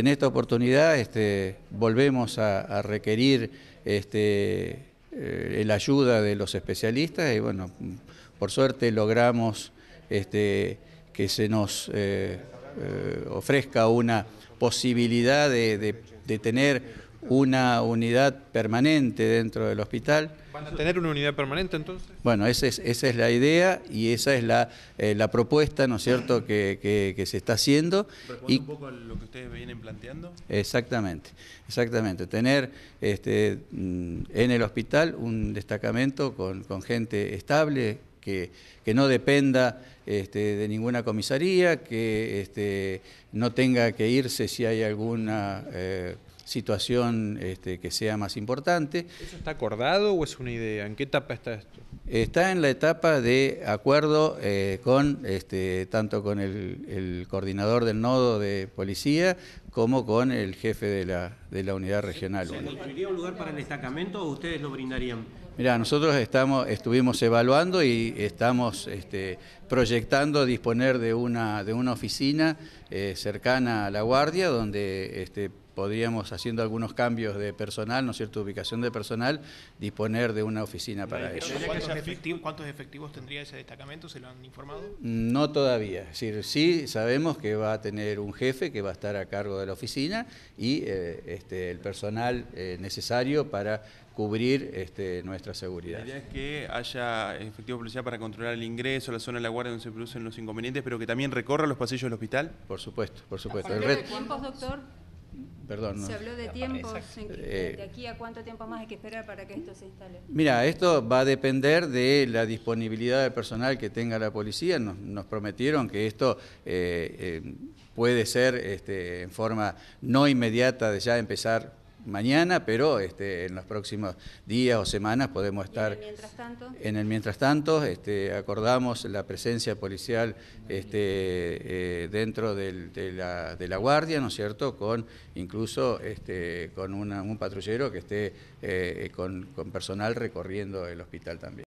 En esta oportunidad este, volvemos a, requerir este, eh, la ayuda de los especialistas y bueno, por suerte logramos este, que se nos eh, eh, ofrezca una posibilidad de, de tener una unidad permanente dentro del hospital. ¿Van a tener una unidad permanente entonces? Bueno, esa es, esa es la idea y esa es la, eh, propuesta, ¿no es cierto?, que, se está haciendo. y, un poco lo que ustedes vienen planteando? Exactamente, exactamente. Tener este, mm, en el hospital un destacamento con, gente estable, que, no dependa este, de ninguna comisaría, que este, no tenga que irse si hay alguna... Eh, situación este, que sea más importante. ¿Eso está acordado o es una idea? ¿En qué etapa está esto? Está en la etapa de acuerdo eh, con este, tanto con el, coordinador del nodo de policía como con el jefe de la, de la unidad regional. ¿Se construiría un lugar para el destacamento o ustedes lo brindarían? Mira, nosotros estamos, estuvimos evaluando y estamos este, proyectando disponer de una, de una oficina eh, cercana a la guardia donde este, podríamos, haciendo algunos cambios de personal, ¿no es cierto?, ubicación de personal, disponer de una oficina para eso. ¿Cuántos efectivos, tendría ese destacamento? ¿Se lo han informado? Mm, no todavía. Es decir, sí sabemos que va a tener un jefe que va a estar a cargo de la oficina y eh, este, el personal eh, necesario para cubrir este, nuestra seguridad. La idea es que haya efectivo policial para controlar el ingreso, la zona de la guardia donde se producen los inconvenientes, pero que también recorra los pasillos del hospital. Por supuesto, por supuesto se habló de ah, tiempo, eh, ¿de aquí a cuánto tiempo más hay que esperar para que esto se instale? Mira, esto va a depender de la disponibilidad de personal que tenga la policía. Nos, prometieron que esto eh, eh, puede ser este, en forma no inmediata de ya empezar mañana, pero este, en los próximos días o semanas podemos estar. en el mientras tanto? En el mientras tanto, este, acordamos la presencia policial este, eh, dentro de, la, guardia, ¿no es cierto? Con incluso este, con un patrullero que esté eh, con personal recorriendo el hospital también.